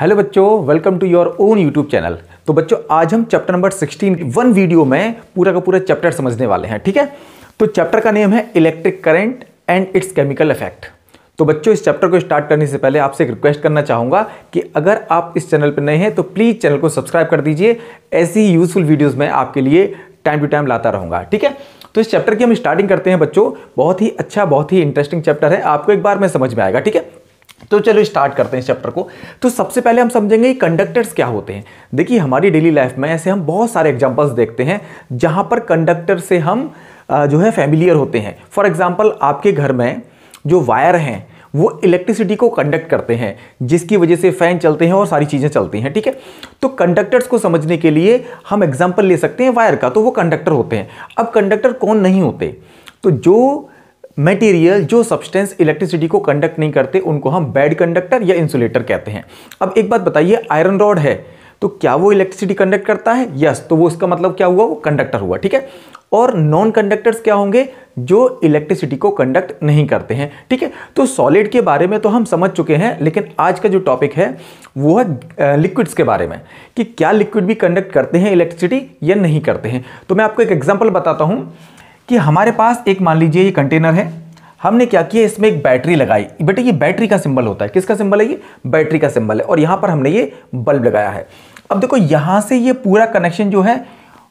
hello बच्चों welcome to your own YouTube channel तो बच्चों आज हम चैप्टर नंबर 16 वन वीडियो में पूरा का पूरा चैप्टर समझने वाले हैं ठीक है तो चैप्टर का नेम है electric current and its chemical effect तो बच्चों इस चैप्टर को स्टार्ट करने से पहले आपसे एक रिक्वेस्ट करना चाहूँगा कि अगर आप इस चैनल पर नए हैं तो प्लीज़ चैनल को सब्सक्राइब कर दीजिए ऐसी यूज़फुल वीडियोज़ मैं आपके लिए टाइम टू टाइम लाता रहूँगा ठीक है तो इस चैप्टर की हम स्टार्टिंग करते हैं बच्चों बहुत ही अच्छा बहुत ही इंटरेस्टिंग चैप्टर है आपको एक बार में समझ में आएगा ठीक है तो चलो स्टार्ट करते हैं इस चैप्टर को तो सबसे पहले हम समझेंगे कि कंडक्टर्स क्या होते हैं देखिए हमारी डेली लाइफ में ऐसे हम बहुत सारे एग्जांपल्स देखते हैं जहाँ पर कंडक्टर से हम जो है फैमिलियर होते हैं फॉर एग्जाम्पल आपके घर में जो वायर हैं वो इलेक्ट्रिसिटी को कंडक्ट करते हैं जिसकी वजह से फैन चलते हैं और सारी चीज़ें चलती हैं ठीक है तो कंडक्टर्स को समझने के लिए हम एग्जाम्पल ले सकते हैं वायर का तो वो कंडक्टर होते हैं अब कंडक्टर कौन नहीं होते तो जो मटेरियल जो सब्सटेंस इलेक्ट्रिसिटी को कंडक्ट नहीं करते उनको हम बैड कंडक्टर या इंसुलेटर कहते हैं अब एक बात बताइए आयरन रॉड है तो क्या वो इलेक्ट्रिसिटी कंडक्ट करता है यस तो वो उसका मतलब क्या हुआ वो कंडक्टर हुआ ठीक है और नॉन कंडक्टर्स क्या होंगे जो इलेक्ट्रिसिटी को कंडक्ट नहीं करते हैं ठीक है तो सॉलिड के बारे में तो हम समझ चुके हैं लेकिन आज का जो टॉपिक है वो है लिक्विड्स के बारे में कि क्या लिक्विड भी कंडक्ट करते हैं इलेक्ट्रिसिटी या नहीं करते हैं तो मैं आपको एक एग्जाम्पल बताता हूँ कि हमारे पास एक मान लीजिए ये कंटेनर है हमने क्या किया इसमें एक बैटरी लगाई बेटे ये बैटरी का सिंबल होता है किसका सिंबल है ये बैटरी का सिंबल है और यहाँ पर हमने ये बल्ब लगाया है अब देखो यहाँ से ये पूरा कनेक्शन जो है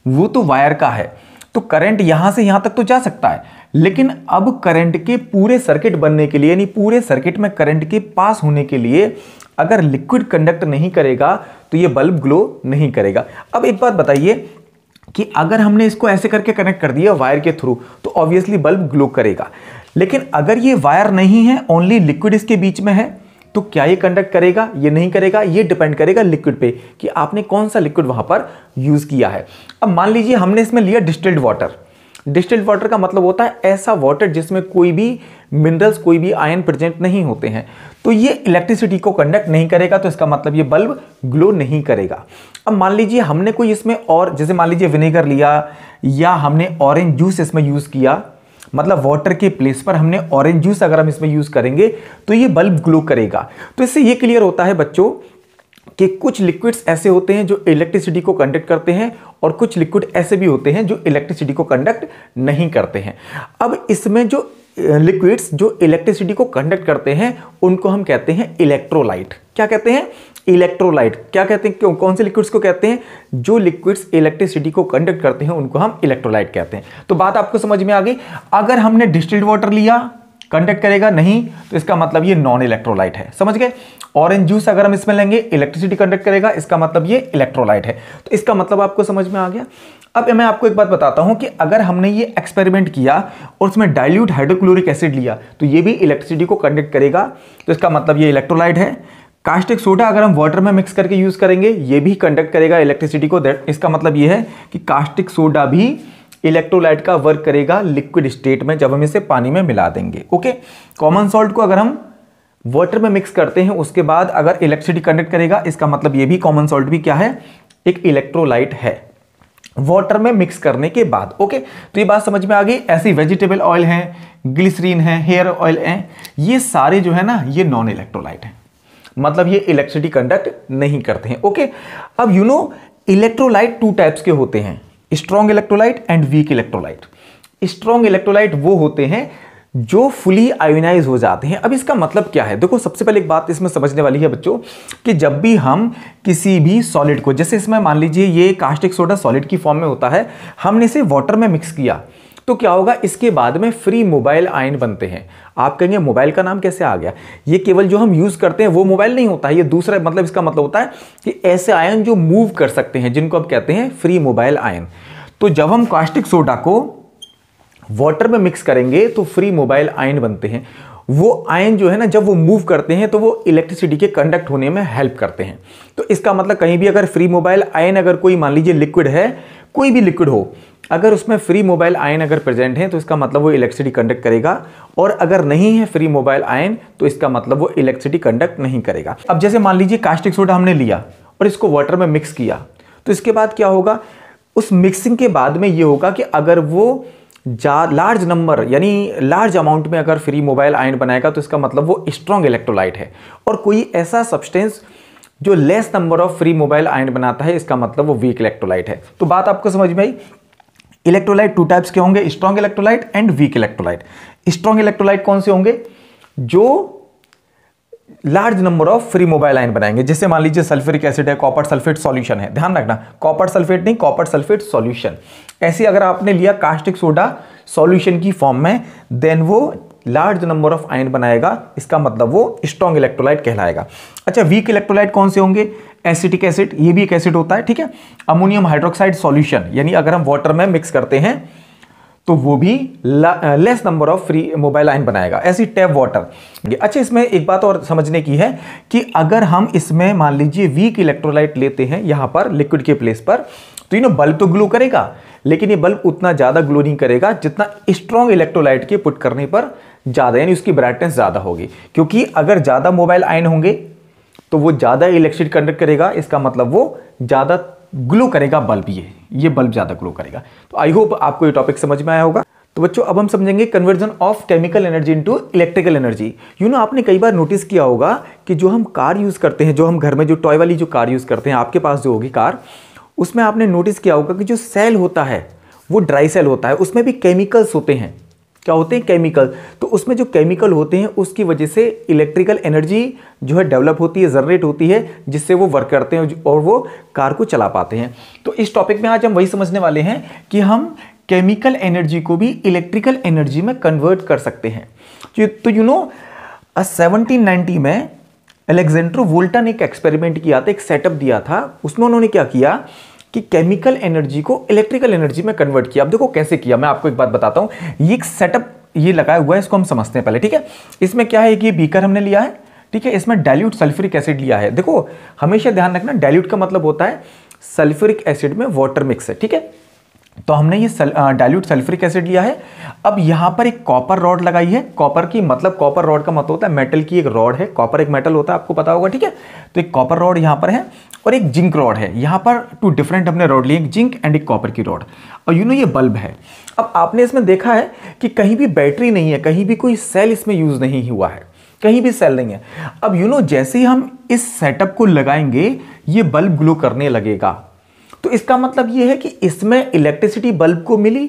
वो तो वायर का है तो करंट यहाँ से यहाँ तक तो जा सकता है लेकिन अब करंट के पूरे सर्किट बनने के लिए यानी पूरे सर्किट में करंट के पास होने के लिए अगर लिक्विड कंडक्ट नहीं करेगा तो ये बल्ब ग्लो नहीं करेगा अब एक बात बताइए कि अगर हमने इसको ऐसे करके कनेक्ट कर दिया वायर के थ्रू तो ऑब्वियसली बल्ब ग्लो करेगा लेकिन अगर ये वायर नहीं है ओनली लिक्विड इसके बीच में है तो क्या ये कंडक्ट करेगा ये नहीं करेगा ये डिपेंड करेगा लिक्विड पे कि आपने कौन सा लिक्विड वहाँ पर यूज़ किया है अब मान लीजिए हमने इसमें लिया डिस्टिल्ड वाटर डिस्टिल्ड वाटर का मतलब होता है ऐसा वाटर जिसमें कोई भी मिनरल्स कोई भी आयन प्रेजेंट नहीं होते हैं तो ये इलेक्ट्रिसिटी को कंडक्ट नहीं करेगा तो इसका मतलब ये बल्ब ग्लो नहीं करेगा अब मान लीजिए हमने कोई इसमें और जैसे मान लीजिए विनेगर लिया या हमने ऑरेंज जूस इसमें यूज़ किया मतलब वाटर के प्लेस पर हमने ऑरेंज जूस अगर हम इसमें यूज़ करेंगे तो ये बल्ब ग्लो करेगा तो इससे ये क्लियर होता है बच्चों कि कुछ लिक्विड्स ऐसे होते हैं जो इलेक्ट्रिसिटी को कंडक्ट करते हैं और कुछ लिक्विड ऐसे भी होते हैं जो इलेक्ट्रिसिटी को कंडक्ट नहीं करते हैं अब इसमें जो लिक्विड्स जो इलेक्ट्रिसिटी को कंडक्ट करते हैं उनको हम कहते हैं इलेक्ट्रोलाइट क्या कहते हैं इलेक्ट्रोलाइट क्या कहते हैं क्यों कौन से लिक्विड्स को कहते हैं जो लिक्विड्स इलेक्ट्रिसिटी को कंडक्ट करते हैं उनको हम इलेक्ट्रोलाइट कहते हैं तो बात आपको समझ में आ गई अगर हमने डिस्टिल्ड वाटर लिया कंडक्ट करेगा नहीं तो इसका मतलब ये नॉन इलेक्ट्रोलाइट है समझ गए ऑरेंज जूस अगर हम इसमें लेंगे इलेक्ट्रिसिटी कंडक्ट करेगा इसका मतलब ये इलेक्ट्रोलाइट है तो इसका मतलब आपको समझ में आ गया अब मैं आपको एक बात बताता हूँ कि अगर हमने ये एक्सपेरिमेंट किया और उसमें डायल्यूट हाइड्रोक्लोरिक एसिड लिया तो ये भी इलेक्ट्रिसिटी को कंडक्ट करेगा तो इसका मतलब ये इलेक्ट्रोलाइट है कास्टिक सोडा अगर हम वाटर में मिक्स करके यूज़ करेंगे ये भी कंडक्ट करेगा इलेक्ट्रिसिटी को इसका मतलब ये है कि कास्टिक सोडा भी इलेक्ट्रोलाइट का वर्क करेगा लिक्विड स्टेट में जब हम इसे पानी में मिला देंगे ओके कॉमन सॉल्ट को अगर हम वाटर में मिक्स करते हैं उसके बाद अगर इलेक्ट्रिसिटी कंडक्ट करेगा इसका मतलब ये भी कॉमन सॉल्ट भी क्या है एक इलेक्ट्रोलाइट है वाटर में मिक्स करने के बाद ओके तो ये बात समझ में आ गई ऐसी वेजिटेबल ऑयल हैं ग्लिसरीन है हेयर ऑयल हैं ये सारे जो है ना ये नॉन इलेक्ट्रोलाइट हैं मतलब ये इलेक्ट्रिसिटी कंडक्ट नहीं करते हैं ओके अब you know electrolyte two types के होते हैं strong electrolyte and weak electrolyte strong electrolyte वो होते हैं जो फुली आयोनाइज हो जाते हैं अब इसका मतलब क्या है देखो सबसे पहले एक बात इसमें समझने वाली है बच्चों कि जब भी हम किसी भी सॉलिड को जैसे इसमें मान लीजिए ये कास्टिक सोडा सॉलिड की फॉर्म में होता है हमने इसे वाटर में मिक्स किया तो क्या होगा इसके बाद में फ्री मोबाइल आयन बनते हैं आप कहेंगे मोबाइल का नाम कैसे आ गया ये केवल जो हम यूज़ करते हैं वो मोबाइल नहीं होता है ये दूसरा मतलब इसका मतलब होता है कि ऐसे आयन जो मूव कर सकते हैं जिनको अब कहते हैं फ्री मोबाइल आयन तो जब हम कास्टिक सोडा को वाटर में मिक्स करेंगे तो फ्री मोबाइल आयन बनते हैं वो आयन जो है ना जब वो मूव करते हैं तो वो इलेक्ट्रिसिटी के कंडक्ट होने में हेल्प करते हैं तो इसका मतलब कहीं भी अगर फ्री मोबाइल आयन अगर कोई मान लीजिए लिक्विड है कोई भी लिक्विड हो अगर उसमें फ्री मोबाइल आयन अगर प्रेजेंट है तो इसका मतलब वो इलेक्ट्रिसिटी कंडक्ट करेगा और अगर नहीं है फ्री मोबाइल आयन तो इसका मतलब वो इलेक्ट्रिसिटी कंडक्ट नहीं करेगा अब जैसे मान लीजिए कास्टिक सोडा हमने लिया और इसको वाटर में मिक्स किया तो इसके बाद क्या होगा उस मिक्सिंग के बाद में ये होगा कि अगर वो जा लार्ज नंबर यानी लार्ज अमाउंट में अगर फ्री मोबाइल आयन बनाएगा तो इसका मतलब वो स्ट्रॉन्ग इलेक्ट्रोलाइट है और कोई ऐसा सब्सटेंस जो less number of free mobile ion बनाता है इसका मतलब वो वीक इलेक्ट्रोलाइट है तो बात आपको समझ में आई इलेक्ट्रोलाइट टू टाइप्स के होंगे strong electrolyte and weak electrolyte strong electrolyte कौन से होंगे जो large number of free mobile ion बनाएंगे जैसे मान लीजिए सल्फ्यूरिक एसिड है कॉपर सल्फेट सॉल्यूशन है ध्यान रखना कॉपर सल्फेट नहीं कॉपर सल्फेट सॉल्यूशन ऐसे अगर आपने लिया कास्टिक सोडा सॉल्यूशन की फॉर्म में देन वो लार्ज नंबर ऑफ आयन बनाएगा इसका मतलब वो स्ट्रॉन्ग इलेक्ट्रोलाइट कहलाएगा अच्छा वीक इलेक्ट्रोलाइट कौन से होंगे एसिटिक एसिड ये भी एक एसिड होता है ठीक है अमोनियम हाइड्रोक्साइड सॉल्यूशन यानी अगर हम वाटर में मिक्स करते हैं तो वो भी less number of free mobile line बनाएगा ऐसी टैप वाटर अच्छा इसमें एक बात और समझने की है कि अगर हम इसमें मान लीजिए वीक इलेक्ट्रोलाइट लेते हैं यहाँ पर लिक्विड के प्लेस पर तो यू नो बल्ब तो ग्लो करेगा लेकिन ये बल्ब उतना ज़्यादा ग्लो नहीं करेगा जितना स्ट्रॉन्ग इलेक्ट्रोलाइट के पुट करने पर ज़्यादा यानी उसकी ब्राइटनेस ज़्यादा होगी क्योंकि अगर ज़्यादा मोबाइल आयन होंगे तो वो ज़्यादा इलेक्ट्रिक कंडक्ट करेगा इसका मतलब वो ज़्यादा ग्लो करेगा बल्ब ये ये बल्ब ज़्यादा ग्लो करेगा तो आई होप आपको ये टॉपिक समझ में आया होगा तो बच्चों अब हम समझेंगे conversion of chemical energy into electrical energy you know आपने कई बार नोटिस किया होगा कि जो हम कार यूज़ करते हैं जो हम घर में जो टॉय वाली जो कार यूज़ करते हैं आपके पास जो होगी कार उसमें आपने नोटिस किया होगा कि जो सेल होता है वो ड्राई सेल होता है उसमें भी केमिकल्स होते हैं क्या होते हैं केमिकल तो उसमें जो केमिकल होते हैं उसकी वजह से इलेक्ट्रिकल एनर्जी जो है डेवलप होती है जनरेट होती है जिससे वो वर्क करते हैं और वो कार को चला पाते हैं तो इस टॉपिक में आज हम वही समझने वाले हैं कि हम केमिकल एनर्जी को भी इलेक्ट्रिकल एनर्जी में कन्वर्ट कर सकते हैं तो यू नो सेवनटीन नाइन्टी में एलेक्जेंड्रो वोल्टा ने एक एक्सपेरिमेंट किया था एक सेटअप दिया था उसमें उन्होंने क्या किया कि केमिकल एनर्जी को इलेक्ट्रिकल एनर्जी में कन्वर्ट किया अब देखो कैसे किया मैं आपको एक बात बताता हूँ ये एक सेटअप ये लगाया हुआ है इसको हम समझते हैं पहले ठीक है इसमें क्या है कि बीकर हमने लिया है ठीक है इसमें डाइल्यूट सल्फ्यूरिक एसिड लिया है देखो हमेशा ध्यान रखना डाइल्यूट का मतलब होता है सल्फ्यूरिक एसिड में वाटर मिक्स है ठीक है तो हमने ये सल, सल्फ्रिक एसिड लिया है अब यहाँ पर एक कॉपर रॉड लगाई है कॉपर की मतलब कॉपर रॉड का मतलब होता है मेटल की एक रॉड है कॉपर एक मेटल होता है आपको पता होगा ठीक है तो एक कॉपर रॉड यहाँ पर है और एक जिंक रॉड है यहाँ पर टू डिफरेंट हमने रॉड लिए एक जिंक एंड एक कॉपर की रॉड और यू नो ये बल्ब है अब आपने इसमें देखा है कि कहीं भी बैटरी नहीं है कहीं भी कोई सेल इसमें यूज़ नहीं हुआ है कहीं भी सेल नहीं है अब यू नो जैसे ही हम इस सेटअप को लगाएंगे ये बल्ब ग्लो करने लगेगा तो इसका मतलब ये है कि इसमें इलेक्ट्रिसिटी बल्ब को मिली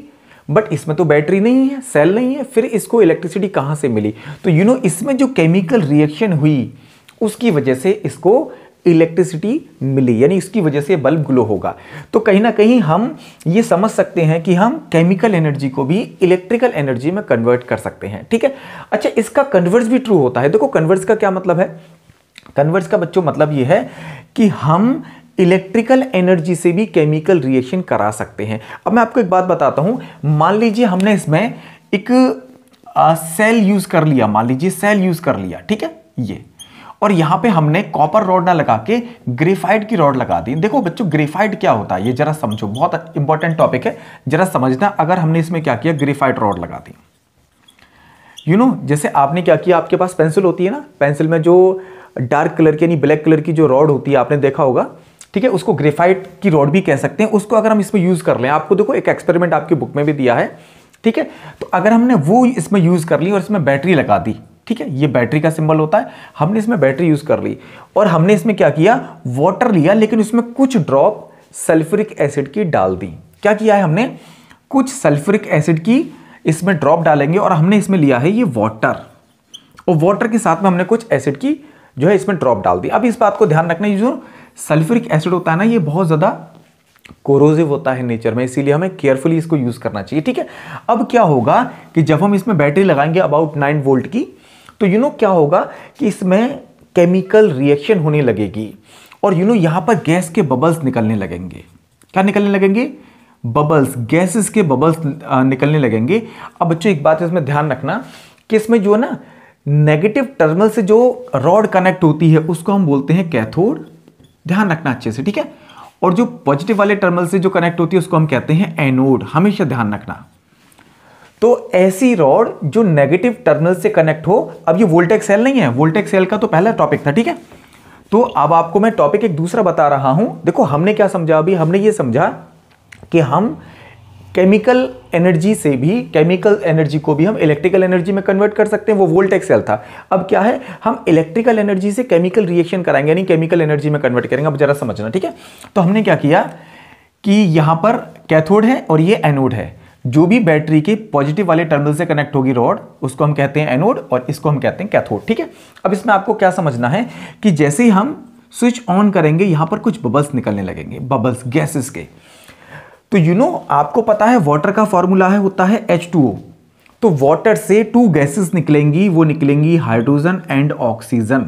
बट इसमें तो बैटरी नहीं है सेल नहीं है फिर इसको इलेक्ट्रिसिटी कहाँ से मिली तो यू you नो know, इसमें जो केमिकल रिएक्शन हुई उसकी वजह से इसको इलेक्ट्रिसिटी मिली यानी इसकी वजह से बल्ब ग्लो होगा तो कहीं ना कहीं हम ये समझ सकते हैं कि हम केमिकल एनर्जी को भी इलेक्ट्रिकल एनर्जी में कन्वर्ट कर सकते हैं ठीक है अच्छा इसका कन्वर्स भी ट्रू होता है देखो कन्वर्स का क्या मतलब है कन्वर्स का बच्चों मतलब ये है कि हम इलेक्ट्रिकल एनर्जी से भी केमिकल रिएक्शन करा सकते हैं अब मैं आपको एक बात बताता हूँ मान लीजिए हमने इसमें एक सेल यूज़ कर लिया मान लीजिए सेल यूज़ कर लिया ठीक है ये और यहाँ पे हमने कॉपर रॉड ना लगा के ग्रेफाइट की रॉड लगा दी देखो बच्चों ग्रेफाइट क्या होता है ये जरा समझो बहुत इंपॉर्टेंट टॉपिक है जरा समझना अगर हमने इसमें क्या किया ग्रेफाइट रॉड लगा दी यू नो जैसे आपने क्या किया आपके पास पेंसिल होती है ना पेंसिल में जो डार्क कलर की यानी ब्लैक कलर की जो रॉड होती है आपने देखा होगा ठीक है उसको ग्रेफाइट की रॉड भी कह सकते हैं उसको अगर हम इसमें यूज़ कर लें आपको देखो एक एक्सपेरिमेंट आपकी बुक में भी दिया है ठीक है तो अगर हमने वो इसमें यूज़ कर ली और इसमें बैटरी लगा दी ठीक है ये बैटरी का सिंबल होता है हमने इसमें बैटरी यूज़ कर ली और हमने इसमें क्या किया वाटर लिया लेकिन उसमें कुछ ड्रॉप सल्फ्यूरिक एसिड की डाल दी क्या किया है हमने कुछ सल्फ्यूरिक एसिड की इसमें ड्रॉप डालेंगे और हमने इसमें लिया है ये वाटर और वाटर के साथ में हमने कुछ एसिड की जो है इसमें ड्रॉप डाल दी अब इस बात को ध्यान रखना जो सल्फ्यूरिक एसिड होता है ना ये बहुत ज़्यादा कोरोजिव होता है नेचर में इसीलिए हमें केयरफुली इसको यूज़ करना चाहिए ठीक है अब क्या होगा कि जब हम इसमें बैटरी लगाएंगे अबाउट नाइन वोल्ट की तो यू नो क्या होगा कि इसमें केमिकल रिएक्शन होने लगेगी और यू नो यहाँ पर गैस के बबल्स निकलने लगेंगे क्या निकलने लगेंगे बबल्स गैसेस के बबल्स निकलने लगेंगे अब बच्चों एक बात इसमें ध्यान रखना कि इसमें जो है ना नेगेटिव टर्मिनल से जो रॉड कनेक्ट होती है उसको हम बोलते हैं कैथोड ध्यान रखना अच्छे से ठीक है और जो पॉजिटिव वाले टर्मल से जो कनेक्ट होती है उसको हम कहते हैं एनोड हमेशा ध्यान रखना तो ऐसी रॉड जो नेगेटिव टर्मिनल से कनेक्ट हो अब ये वोल्टेक सेल नहीं है वोल्टेक सेल का तो पहला टॉपिक था ठीक है तो अब आपको मैं टॉपिक एक दूसरा बता रहा हूं देखो हमने क्या समझा अभी हमने ये समझा कि हम केमिकल एनर्जी से भी केमिकल एनर्जी को भी हम इलेक्ट्रिकल एनर्जी में कन्वर्ट कर सकते हैं वो वोल्टेक सेल था अब क्या है हम इलेक्ट्रिकल एनर्जी से केमिकल रिएक्शन कराएंगे यानी केमिकल एनर्जी में कन्वर्ट करेंगे अब जरा समझना ठीक है तो हमने क्या किया कि यहाँ पर कैथोड है और ये एनोड है जो भी बैटरी के पॉजिटिव वाले टर्मिनल से कनेक्ट होगी रॉड उसको हम कहते हैं एनोड और इसको हम कहते हैं कैथोड ठीक है अब इसमें आपको क्या समझना है कि जैसे ही हम स्विच ऑन करेंगे यहाँ पर कुछ बबल्स निकलने लगेंगे बबल्स गैसेस के तो यू you नो know, आपको पता है वाटर का फॉर्मूला है होता है एच टू ओ तो वाटर से टू गैसेस निकलेंगी वो निकलेंगी हाइड्रोजन एंड ऑक्सीजन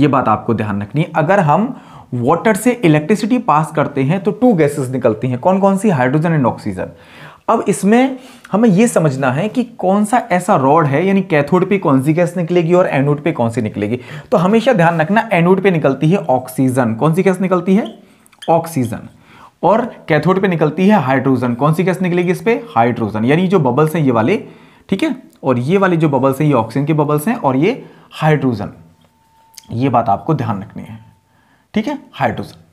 ये बात आपको ध्यान रखनी है अगर हम वाटर से इलेक्ट्रिसिटी पास करते हैं तो टू गैसेस निकलती हैं कौन कौन सी हाइड्रोजन एंड ऑक्सीजन अब इसमें हमें यह समझना है कि कौन सा ऐसा रॉड है यानी कैथोड पे कौन सी गैस निकलेगी और एनोड पे कौन सी निकलेगी तो हमेशा ध्यान रखना एनोड पे निकलती है ऑक्सीजन कौन सी गैस निकलती है ऑक्सीजन और कैथोड पे निकलती है हाइड्रोजन कौन सी गैस निकलेगी इस पर हाइड्रोजन यानी जो बबल्स हैं ये वाले ठीक है और ये वाले जो बबल्स हैं ये ऑक्सीजन के बबल्स हैं और ये हाइड्रोजन ये बात आपको ध्यान रखनी है ठीक है हाइड्रोजन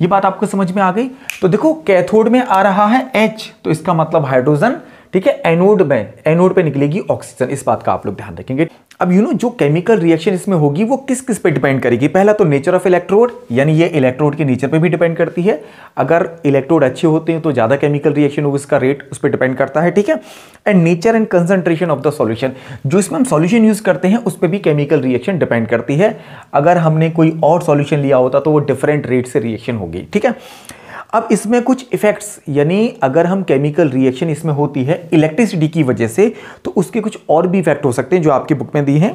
ये बात आपको समझ में आ गई तो देखो कैथोड में आ रहा है H तो इसका मतलब हाइड्रोजन ठीक है एनोड में एनोड पे निकलेगी ऑक्सीजन इस बात का आप लोग ध्यान रखेंगे अब यू नो जो केमिकल रिएक्शन इसमें होगी वो किस किस पे डिपेंड करेगी पहला तो नेचर ऑफ इलेक्ट्रोड यानी ये इलेक्ट्रोड के नेचर पे भी डिपेंड करती है अगर इलेक्ट्रोड अच्छे होते हैं तो ज़्यादा केमिकल रिएक्शन होगी इसका रेट उस पर डिपेंड करता है ठीक है and nature and concentration of the solution जो इसमें हम सोल्यूशन यूज़ करते हैं उस पर भी केमिकल रिएक्शन डिपेंड करती है अगर हमने कोई और सोल्यूशन लिया होता तो वो डिफरेंट रेट से रिएक्शन होगी ठीक है अब इसमें कुछ इफ़ेक्ट्स यानी अगर हम केमिकल रिएक्शन इसमें होती है इलेक्ट्रिसिटी की वजह से तो उसके कुछ और भी इफेक्ट हो सकते हैं जो आपकी बुक में दिए हैं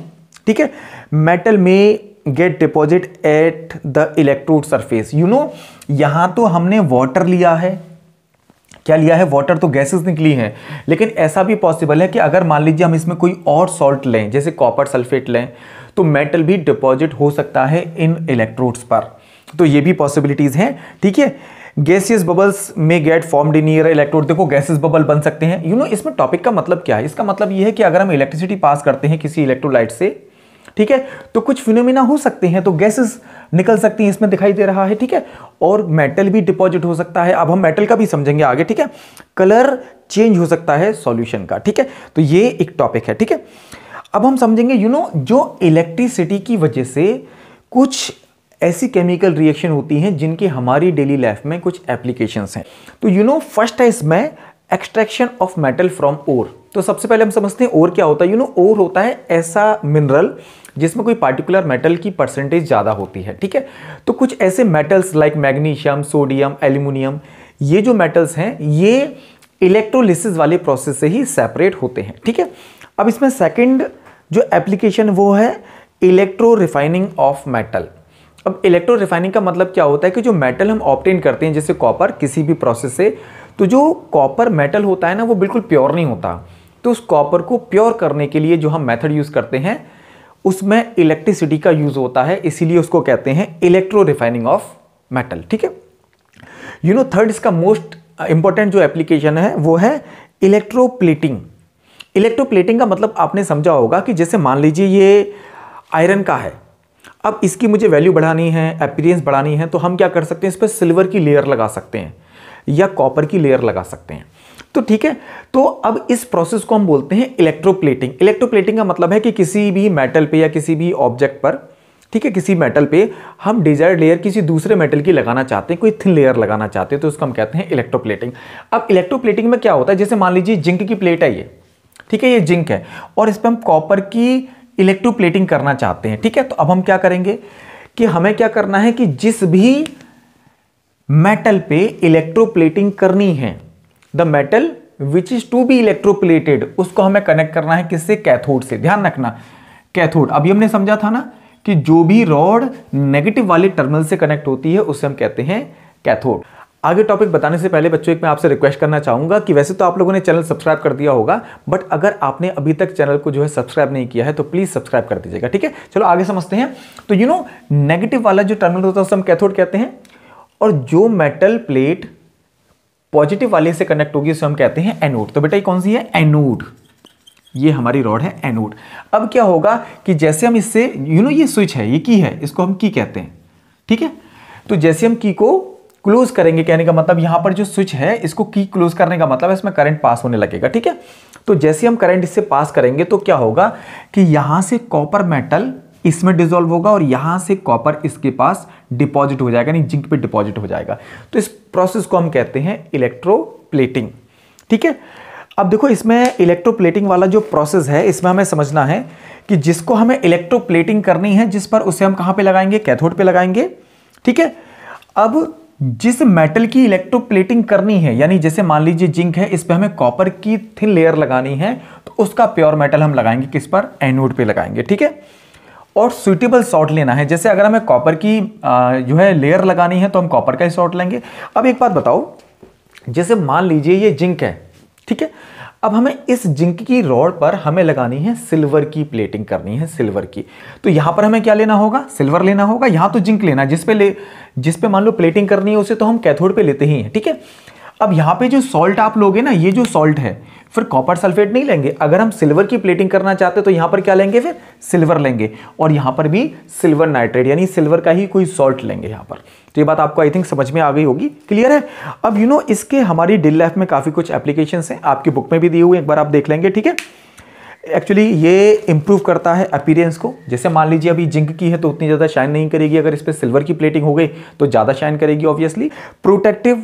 ठीक है metal may get deposit at the electrode surface you know यहाँ तो हमने वाटर लिया है क्या लिया है वाटर तो गैसेस निकली हैं लेकिन ऐसा भी पॉसिबल है कि अगर मान लीजिए हम इसमें कोई और सॉल्ट लें जैसे कॉपर सल्फेट लें तो मेटल भी डिपॉजिट हो सकता है इन इलेक्ट्रोड्स पर तो ये भी पॉसिबिलिटीज़ हैं ठीक है gaseous bubbles may get form in either electrode देखो गैसियस बबल बन सकते हैं यू नो इसमें टॉपिक का मतलब क्या है इसका मतलब यह है कि अगर हम इलेक्ट्रिसिटी पास करते हैं किसी इलेक्ट्रोलाइट से ठीक है तो कुछ फिनोमिना हो सकते हैं तो गैसेस निकल सकती हैं इसमें दिखाई दे रहा है ठीक है और मेटल भी डिपॉजिट हो सकता है अब हम मेटल का भी समझेंगे आगे ठीक है कलर चेंज हो सकता है सॉल्यूशन का ठीक है तो ये एक टॉपिक है ठीक है अब हम समझेंगे यू you नो know, जो इलेक्ट्रिसिटी की वजह से कुछ ऐसी केमिकल रिएक्शन होती हैं जिनकी हमारी डेली लाइफ में कुछ एप्लीकेशंस हैं तो यू नो फर्स्ट है इसमें extraction of metal from ore तो सबसे पहले हम समझते हैं ओर क्या होता है यू नो ओर होता है ऐसा मिनरल जिसमें कोई पार्टिकुलर मेटल की परसेंटेज ज़्यादा होती है ठीक है तो कुछ ऐसे metals like magnesium sodium aluminium ये जो मेटल्स हैं ये इलेक्ट्रोलिसिस वाले प्रोसेस से ही सेपरेट होते हैं ठीक है अब इसमें सेकेंड जो एप्लीकेशन वो है इलेक्ट्रो रिफाइनिंग ऑफ मेटल अब इलेक्ट्रो रिफाइनिंग का मतलब क्या होता है कि जो मेटल हम ऑप्टेन करते हैं जैसे कॉपर किसी भी प्रोसेस से तो जो कॉपर मेटल होता है ना वो बिल्कुल प्योर नहीं होता तो उस कॉपर को प्योर करने के लिए जो हम मेथड यूज़ करते हैं उसमें इलेक्ट्रिसिटी का यूज़ होता है इसीलिए उसको कहते हैं इलेक्ट्रो रिफाइनिंग ऑफ मेटल ठीक है यू नो थर्ड इसका मोस्ट इंपॉर्टेंट जो एप्लीकेशन है वो है इलेक्ट्रोप्लेटिंग इलेक्ट्रोप्लेटिंग का मतलब आपने समझा होगा कि जैसे मान लीजिए ये आयरन का है अब इसकी मुझे वैल्यू बढ़ानी है अपीरियंस बढ़ानी है तो हम क्या कर सकते हैं इस पर सिल्वर की लेयर लगा सकते हैं या कॉपर की लेयर लगा सकते हैं तो ठीक है तो अब इस प्रोसेस को हम बोलते हैं इलेक्ट्रोप्लेटिंग इलेक्ट्रोप्लेटिंग का मतलब है कि किसी भी मेटल पे या किसी भी ऑब्जेक्ट पर ठीक है किसी मेटल पे हम डिजायर्ड लेयर किसी दूसरे मेटल की लगाना चाहते हैं कोई थिन लेयर लगाना चाहते हैं तो उसको हम कहते हैं इलेक्ट्रोप्लेटिंग अब इलेक्ट्रोप्लेटिंग में क्या होता है जैसे मान लीजिए जिंक की प्लेट है ये ठीक है ये जिंक है और इस पर हम कॉपर की इलेक्ट्रोप्लेटिंग करना चाहते हैं ठीक है तो अब हम क्या करेंगे कि हमें क्या करना है कि जिस भी मेटल पे इलेक्ट्रोप्लेटिंग करनी है the metal which is to be electroplated उसको हमें कनेक्ट करना है किससे कैथोड से ध्यान रखना कैथोड अभी हमने समझा था ना कि जो भी रॉड नेगेटिव वाले टर्मिनल से कनेक्ट होती है उसे हम कहते हैं कैथोड आगे टॉपिक बताने से पहले बच्चों एक मैं आपसे रिक्वेस्ट करना चाहूंगा कि वैसे तो आप लोगों ने चैनल सब्सक्राइब कर दिया होगा बट अगर आपने अभी तक चैनल को जो है सब्सक्राइब नहीं किया है तो प्लीज़ सब्सक्राइब कर दीजिएगा ठीक है चलो आगे समझते हैं तो यू नो नेगेटिव वाला जो टर्मिनल होता है उसे हम कैथोड कहते हैं और जो मेटल प्लेट पॉजिटिव वाले से कनेक्ट होगी उसे हम कहते हैं एनोड तो बेटा ये कौन सी है एनोड ये हमारी रॉड है एनोड अब क्या होगा कि जैसे हम इससे यू नो ये स्विच है ये की है इसको हम की कहते हैं ठीक है तो जैसे हम की को क्लोज करेंगे कहने का मतलब यहाँ पर जो स्विच है इसको की क्लोज करने का मतलब इसमें करंट पास होने लगेगा ठीक है तो जैसे हम करंट इससे पास करेंगे तो क्या होगा कि यहां से कॉपर मेटल इसमें डिजोल्व होगा और यहाँ से कॉपर इसके पास डिपॉजिट हो जाएगा यानी जिंक पे डिपॉजिट हो जाएगा तो इस प्रोसेस को हम कहते हैं इलेक्ट्रोप्लेटिंग ठीक है अब देखो इसमें इलेक्ट्रोप्लेटिंग वाला जो प्रोसेस है इसमें हमें समझना है कि जिसको हमें इलेक्ट्रोप्लेटिंग करनी है जिस पर उसे हम कहाँ पे लगाएंगे कैथोड पे लगाएंगे ठीक है अब जिस मेटल की इलेक्ट्रोप्लेटिंग करनी है यानी जैसे मान लीजिए जिंक है इस पर हमें कॉपर की थिन लेयर लगानी है तो उसका प्योर मेटल हम लगाएंगे किस पर एनोड पे लगाएंगे ठीक है और सुइटेबल शॉट लेना है जैसे अगर हमें कॉपर की आ, जो है लेयर लगानी है तो हम कॉपर का ही सॉर्ट लेंगे अब एक बात बताओ जैसे मान लीजिए ये जिंक है ठीक है अब हमें इस जिंक की रॉड पर हमें लगानी है सिल्वर की प्लेटिंग करनी है सिल्वर की तो यहां पर हमें क्या लेना होगा सिल्वर लेना होगा यहां तो जिंक लेना जिसपे ले जिसपे मान लो प्लेटिंग करनी है उसे तो हम कैथोड पे लेते ही हैं ठीक है अब यहाँ पे जो सॉल्ट आप लोगे ना ये जो सॉल्ट है फिर कॉपर सल्फेट नहीं लेंगे अगर हम सिल्वर की प्लेटिंग करना चाहते तो यहाँ पर क्या लेंगे फिर सिल्वर लेंगे और यहाँ पर भी सिल्वर नाइट्रेट यानी सिल्वर का ही कोई सॉल्ट लेंगे यहाँ पर तो ये बात आपको आई थिंक समझ में आ गई होगी क्लियर है अब यू you नो know, इसके हमारी डेली लाइफ में काफ़ी कुछ एप्लीकेशन हैं आपकी बुक में भी दिए हुए एक बार आप देख लेंगे ठीक है एक्चुअली ये इम्प्रूव करता है अपीरेंस को जैसे मान लीजिए अभी जिंक की है तो उतनी ज़्यादा शाइन नहीं करेगी अगर इस पर सिल्वर की प्लेटिंग हो गई तो ज़्यादा शाइन करेगी ऑब्वियसली प्रोटेक्टिव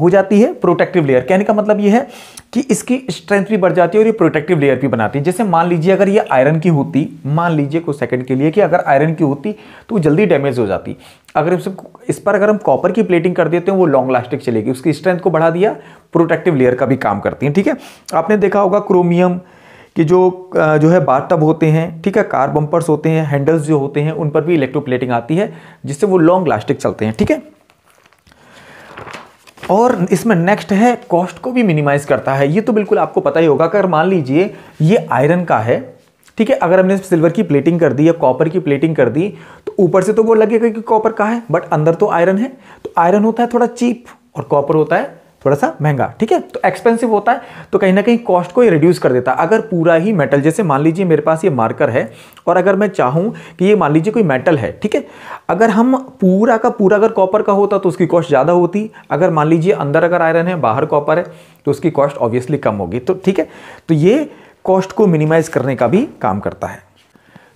हो जाती है प्रोटेक्टिव लेयर कहने का मतलब ये है कि इसकी स्ट्रेंथ भी बढ़ जाती है और ये प्रोटेक्टिव लेयर भी बनाती है जैसे मान लीजिए अगर ये आयरन की होती मान लीजिए कुछ सेकंड के लिए कि अगर आयरन की होती तो जल्दी डैमेज हो जाती अगर इस, इस पर अगर हम कॉपर की प्लेटिंग कर देते हैं वो लॉन्ग लास्टिक चलेगी उसकी स्ट्रेंथ को बढ़ा दिया प्रोटेक्टिव लेयर का भी काम करती हैं ठीक है आपने देखा होगा क्रोमियम कि जो जो है टब होते हैं ठीक है कार बम्पर्स होते हैं हैंडल्स जो होते हैं उन पर भी इलेक्ट्रोप्लेटिंग आती है जिससे वो लॉन्ग लास्टिक चलते हैं ठीक है और इसमें नेक्स्ट है कॉस्ट को भी मिनिमाइज करता है ये तो बिल्कुल आपको पता ही होगा अगर मान लीजिए ये आयरन का है ठीक है अगर हमने सिल्वर की प्लेटिंग कर दी या कॉपर की प्लेटिंग कर दी तो ऊपर से तो वो लगेगा कि कॉपर का है बट अंदर तो आयरन है तो आयरन होता है थोड़ा चीप और कॉपर होता है थोड़ा सा महंगा ठीक है तो एक्सपेंसिव होता है तो कहीं ना कहीं कॉस्ट को ये रिड्यूस कर देता है अगर पूरा ही मेटल जैसे मान लीजिए मेरे पास ये मार्कर है और अगर मैं चाहूँ कि ये मान लीजिए कोई मेटल है ठीक है अगर हम पूरा का पूरा अगर कॉपर का होता तो उसकी कॉस्ट ज़्यादा होती अगर मान लीजिए अंदर अगर आयरन है बाहर कॉपर है तो उसकी कॉस्ट ऑब्वियसली कम होगी तो ठीक है तो ये कॉस्ट को मिनिमाइज़ करने का भी काम करता है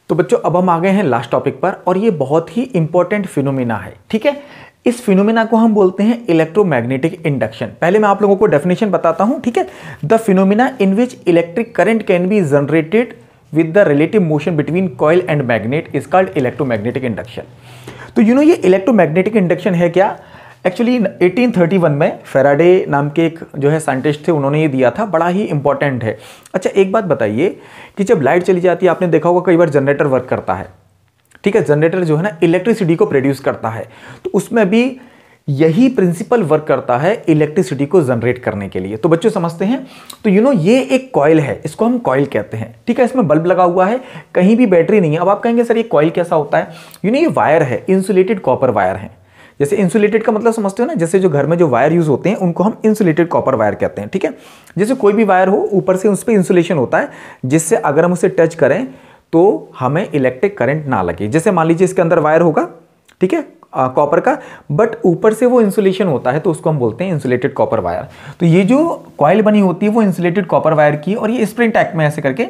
तो बच्चों अब हम आ गए हैं लास्ट टॉपिक पर और ये बहुत ही इंपॉर्टेंट फिनोमिना है ठीक है इस फिनोमिना को हम बोलते हैं इलेक्ट्रोमैग्नेटिक इंडक्शन पहले मैं आप लोगों को डेफिनेशन बताता हूँ ठीक है the phenomena in which electric current can be generated with the relative motion between coil and magnet is called electromagnetic induction तो यू नो ये इलेक्ट्रोमैग्नेटिक इंडक्शन है क्या एक्चुअली 1831 में फेराडे नाम के एक जो है साइंटिस्ट थे उन्होंने ये दिया था बड़ा ही इंपॉर्टेंट है अच्छा एक बात बताइए कि जब लाइट चली जाती है आपने देखा होगा कई बार जनरेटर वर्क करता है ठीक है जनरेटर जो है ना इलेक्ट्रिसिटी को प्रोड्यूस करता है तो उसमें भी यही प्रिंसिपल वर्क करता है इलेक्ट्रिसिटी को जनरेट करने के लिए तो बच्चों समझते हैं तो यू नो ये एक कॉयल है इसको हम कॉयल कहते हैं ठीक है इसमें बल्ब लगा हुआ है कहीं भी बैटरी नहीं है अब आप कहेंगे सर ये कॉयल कैसा होता है यू नो ये वायर है इंसुलेटेड कॉपर वायर है जैसे इंसुलेटेड का मतलब समझते हो ना जैसे जो घर में जो वायर यूज़ होते हैं उनको हम इंसुलेटेड कॉपर वायर कहते हैं ठीक है जैसे कोई भी वायर हो ऊपर से उस पर इंसुलेशन होता है जिससे अगर हम उसे टच करें तो हमें इलेक्ट्रिक करंट ना लगे जैसे मान लीजिए इसके अंदर वायर होगा ठीक है कॉपर का बट ऊपर से वो इंसुलेशन होता है तो उसको हम बोलते हैं इंसुलेटेड कॉपर वायर तो ये जो कॉयल बनी होती है वो इंसुलेटेड कॉपर वायर की और ये स्प्रिंग टाइप में ऐसे करके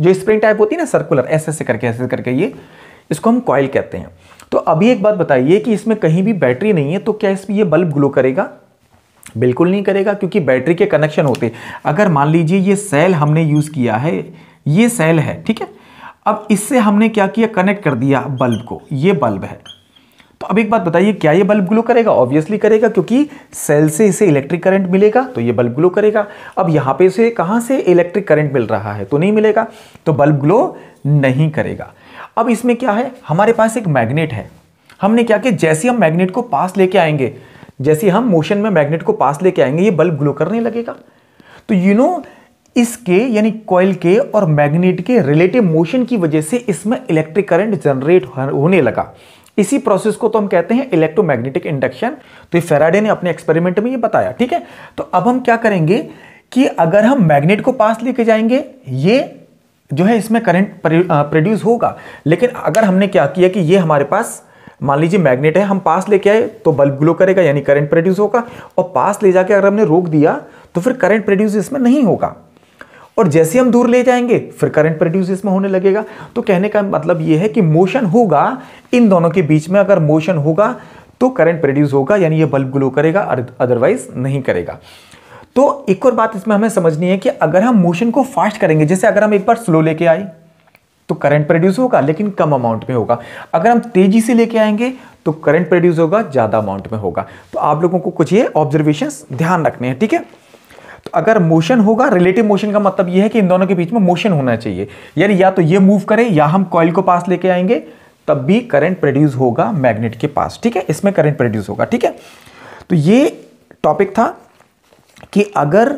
जो स्प्रिंग टाइप होती है ना सर्कुलर ऐसे ऐसे करके ऐसे करके ये इसको हम कॉयल कहते हैं तो अभी एक बात बताइए कि इसमें कहीं भी बैटरी नहीं है तो क्या इसमें यह बल्ब ग्लो करेगा बिल्कुल नहीं करेगा क्योंकि बैटरी के कनेक्शन होते अगर मान लीजिए ये सेल हमने यूज़ किया है ये सेल है ठीक है अब इससे हमने क्या किया कनेक्ट कर दिया बल्ब को ये बल्ब है तो अब एक बात बताइए क्या ये बल्ब ग्लो करेगा ऑब्वियसली करेगा क्योंकि सेल से इसे इलेक्ट्रिक करंट मिलेगा तो ये बल्ब ग्लो करेगा अब यहाँ पे इसे कहाँ से इलेक्ट्रिक करंट मिल रहा है तो नहीं मिलेगा तो बल्ब ग्लो नहीं करेगा अब इसमें क्या है हमारे पास एक मैग्नेट है हमने क्या किया जैसे हम मैग्नेट को पास लेके आएंगे जैसे हम मोशन में मैग्नेट को पास लेके आएंगे ये बल्ब ग्लो करने लगेगा तो यू नो इसके यानी कॉयल के और मैग्नेट के रिलेटिव मोशन की वजह से इसमें इलेक्ट्रिक करंट जनरेट होने लगा इसी प्रोसेस को तो हम कहते हैं इलेक्ट्रोमैग्नेटिक इंडक्शन तो ये फेराडे ने अपने एक्सपेरिमेंट में ये बताया ठीक है तो अब हम क्या करेंगे कि अगर हम मैग्नेट को पास लेके जाएंगे ये जो है इसमें करंट प्रोड्यूस होगा लेकिन अगर हमने क्या किया कि ये हमारे पास मान लीजिए मैग्नेट है हम पास लेके आए तो बल्ब ग्लो करेगा यानी करंट प्रोड्यूस होगा और पास ले जाके अगर हमने रोक दिया तो फिर करंट प्रोड्यूस इसमें नहीं होगा और जैसे हम दूर ले जाएंगे फिर करंट प्रोड्यूस इसमें होने लगेगा तो कहने का मतलब यह है कि मोशन होगा इन दोनों के बीच में अगर मोशन होगा तो करंट प्रोड्यूस होगा यानी यह बल्ब ग्लो करेगा अदरवाइज नहीं करेगा तो एक और बात इसमें हमें समझनी है कि अगर हम मोशन को फास्ट करेंगे जैसे अगर हम एक बार स्लो लेके आए तो करंट प्रोड्यूस होगा लेकिन कम अमाउंट में होगा अगर हम तेजी से लेके आएंगे तो करंट प्रोड्यूस होगा ज़्यादा अमाउंट में होगा तो आप लोगों को कुछ ये ऑब्जर्वेशंस ध्यान रखने हैं ठीक है तो अगर मोशन होगा रिलेटिव मोशन का मतलब यह है कि इन दोनों के बीच में मोशन होना चाहिए यानी या तो ये मूव करें या हम कॉइल को पास लेके आएंगे तब भी करंट प्रोड्यूस होगा मैग्नेट के पास ठीक है इसमें करंट प्रोड्यूस होगा ठीक है तो ये टॉपिक था कि अगर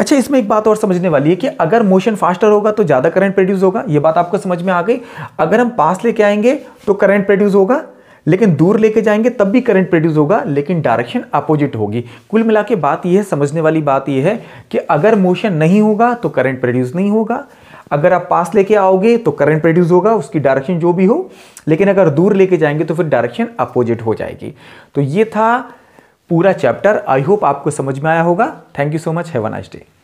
अच्छा इसमें एक बात और समझने वाली है कि अगर मोशन फास्टर होगा तो ज़्यादा करंट प्रोड्यूस होगा ये बात आपको समझ में आ गई अगर हम पास लेके आएंगे तो करंट प्रोड्यूस होगा लेकिन दूर लेके जाएंगे तब भी करंट प्रोड्यूस होगा लेकिन डायरेक्शन अपोजिट होगी कुल मिला के बात यह है समझने वाली बात यह है कि अगर मोशन नहीं होगा तो करंट प्रोड्यूस नहीं होगा अगर आप पास लेके आओगे तो करंट प्रोड्यूस होगा उसकी डायरेक्शन जो भी हो लेकिन अगर दूर लेके जाएंगे तो फिर डायरेक्शन अपोजिट हो जाएगी तो ये था पूरा चैप्टर आई होप आपको समझ में आया होगा thank you so much have a nice day